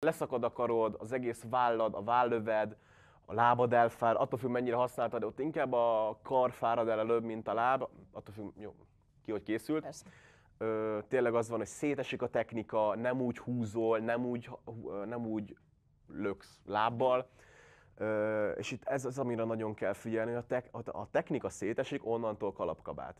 Leszakad a karod, az egész vállad, a vállöved, a lábad elfár, attól függ mennyire használtad, de ott inkább a kar fárad el előbb, mint a láb, attól függ, jó, ki hogy készült. Ö, tényleg az van, hogy szétesik a technika, nem úgy húzol, nem úgy, nem úgy löksz lábbal, Ö, és itt ez az, amire nagyon kell figyelni, a, tek, a, a technika szétesik, onnantól kalapkabát.